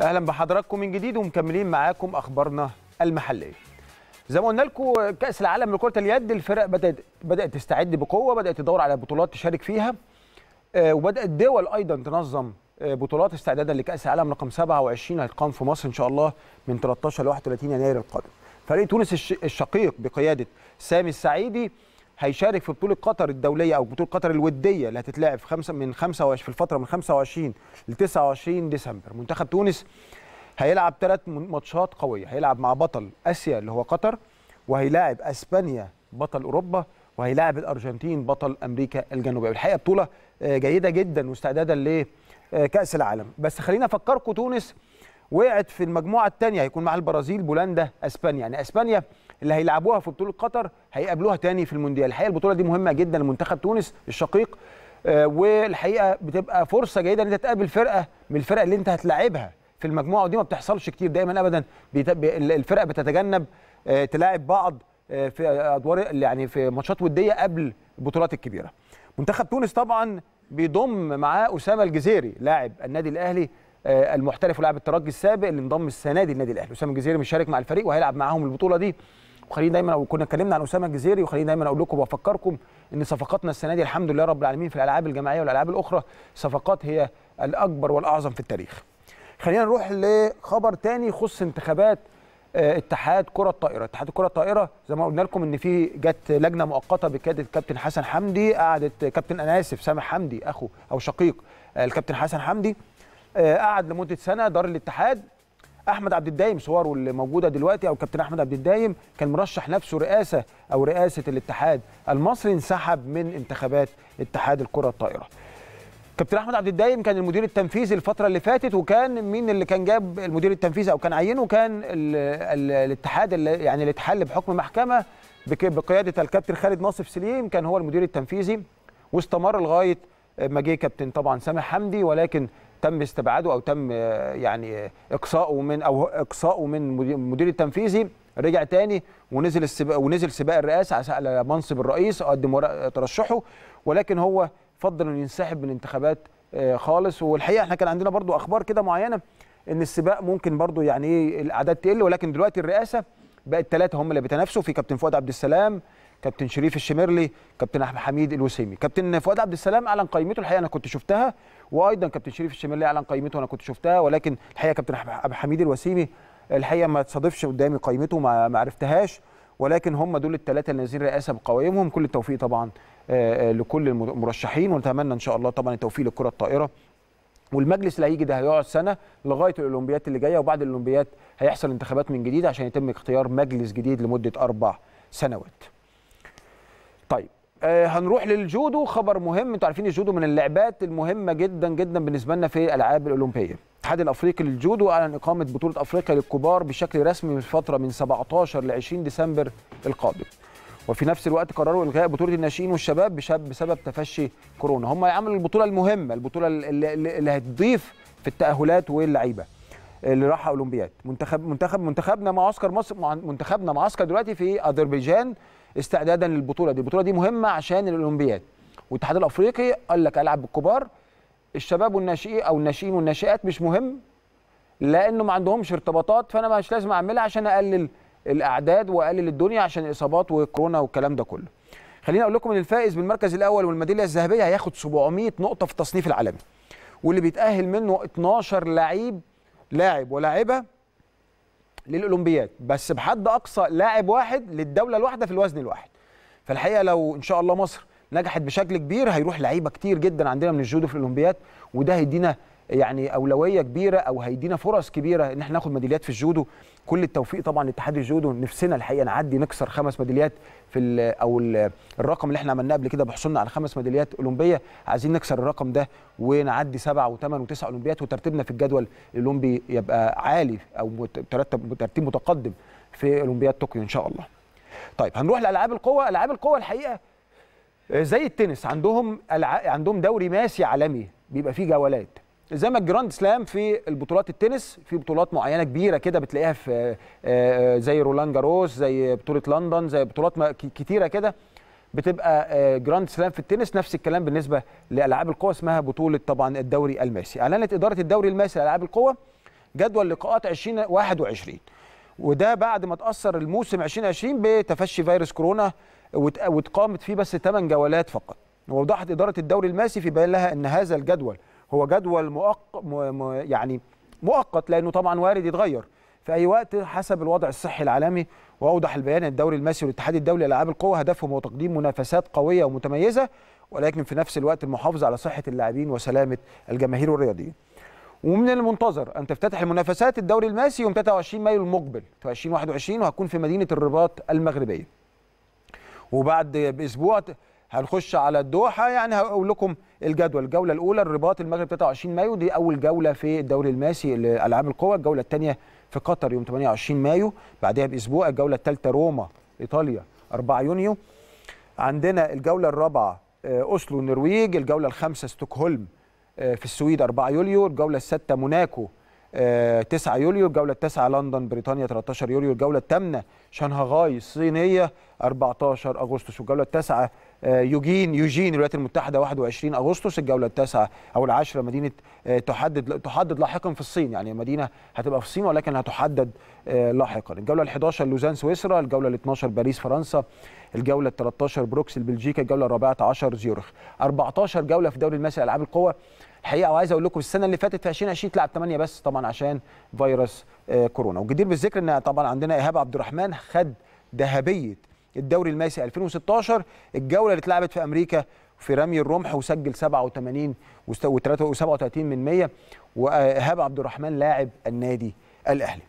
اهلا بحضراتكم من جديد ومكملين معاكم اخبارنا المحليه زي ما قلنا لكم كاس العالم لكره اليد الفرق بدات بدات تستعد بقوه بدات تدور على بطولات تشارك فيها آه، وبدات الدول ايضا تنظم آه، بطولات استعدادا لكاس العالم رقم 27 هيتقام في مصر ان شاء الله من 13 ل 31 يناير القادم فريق تونس الشقيق بقياده سامي السعيدي هيشارك في بطوله قطر الدوليه او بطوله قطر الوديه اللي هتتلعب في خمسة من 25 في الفتره من 25 ل 29 ديسمبر منتخب تونس هيلعب ثلاث ماتشات قويه هيلعب مع بطل اسيا اللي هو قطر وهيلاعب اسبانيا بطل اوروبا وهيلاعب الارجنتين بطل امريكا الجنوبيه والحقيقه بطوله آه، جيده جدا واستعدادا لكاس آه، العالم بس خلينا افكركم تونس وقعت في المجموعه الثانيه هيكون مع البرازيل بولندا اسبانيا يعني اسبانيا اللي هيلعبوها في بطوله قطر هيقابلوها تاني في المونديال الحقيقه البطوله دي مهمه جدا لمنتخب تونس الشقيق آه، والحقيقه بتبقى فرصه جيده ان انت تقابل فرقه من الفرق اللي انت هتلاعبها في المجموعه ودي ما بتحصلش كتير دايما ابدا الفرق بتتجنب آه، تلاعب بعض آه، في ادوار يعني في ماتشات وديه قبل البطولات الكبيره منتخب تونس طبعا بيضم معاه اسامه الجزيري لاعب النادي الاهلي المحترف ولاعب الترجي السابق اللي انضم السنه دي للنادي الاهلي اسامه الجزيري مشارك مع الفريق وهيلعب معاهم البطوله دي وخليني دايما كنا اتكلمنا عن اسامه الجزيري وخليني دايما اقول لكم وافكركم ان صفقاتنا السنه دي الحمد لله رب العالمين في الالعاب الجماعيه والالعاب الاخرى صفقات هي الاكبر والاعظم في التاريخ. خلينا نروح لخبر تاني يخص انتخابات آه، اتحاد كره الطائره، اتحاد كره الطائره زي ما قلنا لكم ان في جت لجنه مؤقته بقياده الكابتن حسن حمدي قعدت كابتن انا اسف سامح حمدي اخو او شقيق آه، الكابتن حسن حمدي آه، قعد لمده سنه دار الاتحاد احمد عبد الدايم صوره اللي موجوده دلوقتي او كابتن احمد عبد الدايم كان مرشح نفسه رئاسه او رئاسه الاتحاد المصري انسحب من انتخابات اتحاد الكره الطائره كابتن احمد عبد الدايم كان المدير التنفيذي الفتره اللي فاتت وكان مين اللي كان جاب المدير التنفيذي او كان عينه كان الـ الـ الاتحاد اللي يعني الاتحاد بحكم محكمه بقياده الكابتن خالد ناصف سليم كان هو المدير التنفيذي واستمر لغايه ما جه كابتن طبعا سامح حمدي ولكن تم استبعاده او تم يعني اقصائه من او اقصائه من المدير التنفيذي رجع تاني ونزل السباق ونزل سباق الرئاسه على منصب الرئيس قدم ترشحه ولكن هو فضل انه ينسحب من الانتخابات آه، خالص والحقيقه احنا كان عندنا برضو اخبار كده معينه ان السباق ممكن برضو يعني ايه الاعداد تقل ولكن دلوقتي الرئاسه بقت ثلاثه هم اللي بيتنافسوا في كابتن فؤاد عبد السلام كابتن شريف الشميرلي كابتن احمد حميد الوسيمي كابتن فؤاد عبد السلام اعلن قائمته الحقيقه انا كنت شفتها وايضا كابتن شريف الشميرلي اعلن قائمته انا كنت شفتها ولكن الحقيقه كابتن احمد حميد الوسيمي الحقيقه ما تصادفش قدامي قائمته ما عرفتهاش ولكن هم دول الثلاثه الذين رئاسه بقوائمهم كل التوفيق طبعا آه، آه، لكل المرشحين ونتمنى ان شاء الله طبعا التوفيق للكره الطائره والمجلس اللي هيجي ده هيقعد سنه لغايه الاولمبيات اللي جايه وبعد الاولمبيات هيحصل انتخابات من جديد عشان يتم اختيار مجلس جديد لمده اربع سنوات طيب آه، هنروح للجودو خبر مهم انتوا عارفين الجودو من اللعبات المهمه جدا جدا بالنسبه لنا في الالعاب الاولمبيه الاتحاد الافريقي للجودو اعلن اقامه بطوله افريقيا للكبار بشكل رسمي من فتره من 17 ل 20 ديسمبر القادم وفي نفس الوقت قرروا الغاء بطوله الناشئين والشباب بسبب تفشي كورونا هم عملوا البطوله المهمه البطوله اللي هتضيف في التاهلات واللعيبه اللي راحها اولمبياد منتخب منتخب منتخبنا معسكر مصر منتخبنا معسكر دلوقتي في اذربيجان استعدادا للبطوله دي البطوله دي مهمه عشان الاولمبياد والاتحاد الافريقي قال لك العب بالكبار الشباب والناشئين او الناشئين والناشئات مش مهم لانه ما عندهمش ارتباطات فانا مش لازم اعملها عشان اقلل الاعداد واقلل الدنيا عشان الاصابات والكورونا والكلام ده كله خليني اقول لكم ان الفائز بالمركز الاول والميداليه الذهبيه هياخد 700 نقطه في التصنيف العالمي واللي بيتاهل منه 12 لعيب لاعب ولاعبه للاولمبياد بس بحد اقصى لاعب واحد للدوله الواحده في الوزن الواحد فالحقيقه لو ان شاء الله مصر نجحت بشكل كبير هيروح لعيبه كتير جدا عندنا من الجودو في الاولمبياد وده هيدينا يعني اولويه كبيره او هيدينا فرص كبيره ان احنا ناخد ميداليات في الجودو كل التوفيق طبعا لاتحاد الجودو نفسنا الحقيقه نعدي نكسر خمس ميداليات في او الرقم اللي احنا عملناه قبل كده بحصولنا على خمس ميداليات اولمبيه عايزين نكسر الرقم ده ونعدي سبعه وثمان وتسع اولمبيات وترتيبنا في الجدول الاولمبي يبقى عالي او ترتب ترتيب متقدم في اولمبياد طوكيو ان شاء الله. طيب هنروح لالعاب القوه، العاب القوه الحقيقه زي التنس عندهم عندهم دوري ماسي عالمي بيبقى فيه جولات زي ما الجراند سلام في البطولات التنس في بطولات معينه كبيره كده بتلاقيها في آه، آه، زي رولان جاروس زي بطوله لندن زي بطولات كتيره كده بتبقى آه، جراند سلام في التنس نفس الكلام بالنسبه لالعاب القوى اسمها بطوله طبعا الدوري الماسي اعلنت اداره الدوري الماسي لالعاب القوى جدول لقاءات 2021 وده بعد ما تاثر الموسم 2020 بتفشي فيروس كورونا واتقامت فيه بس 8 جولات فقط ووضحت اداره الدوري الماسي في بيان لها ان هذا الجدول هو جدول مؤق... م... م... يعني مؤقت لانه طبعا وارد يتغير في اي وقت حسب الوضع الصحي العالمي واوضح البيان الدوري المصري والاتحاد الدولي لالعاب القوى هدفهم هو تقديم منافسات قويه ومتميزه ولكن في نفس الوقت المحافظه على صحه اللاعبين وسلامه الجماهير والرياضيين. ومن المنتظر ان تفتتح المنافسات الدوري الماسي يوم 23 مايو المقبل 2021 وهتكون في مدينه الرباط المغربيه. وبعد باسبوع هنخش على الدوحه يعني هقول لكم الجدول الجوله الاولى الرباط المغرب 23 مايو دي اول جوله في الدوري الماسي لالعاب القوى الجوله الثانيه في قطر يوم 28 مايو بعدها باسبوع الجوله الثالثه روما ايطاليا 4 يونيو عندنا الجوله الرابعه آه، اوسلو النرويج الجوله الخامسه ستوكهولم آه، في السويد 4 يوليو الجوله السادسه موناكو 9 آه، يوليو الجوله التاسعه لندن بريطانيا 13 يوليو الجوله الثامنه شنغهاي الصينيه 14 اغسطس والجوله التاسعه آه، يوجين يوجين الولايات المتحده 21 اغسطس الجوله التاسعه او العاشره مدينه آه، تحدد تحدد لاحقا في الصين يعني مدينه هتبقى في الصين ولكن هتحدد لاحقا الجوله ال11 لوزان سويسرا الجوله ال12 باريس فرنسا الجوله ال13 بروكسل بلجيكا الجوله ال ال14 زيورخ 14 جوله في دوري المسائل العاب القوى الحقيقه وعايز اقول لكم السنه اللي فاتت في 2020 اتلعب 8 بس طبعا عشان فيروس آه، كورونا وجدير بالذكر ان طبعا عندنا ايهاب عبد الرحمن خد ذهبيه الدوري الماسي 2016 الجوله اللي اتلعبت في امريكا في رمي الرمح وسجل 87 و37 من 100 وايهاب عبد الرحمن لاعب النادي الاهلي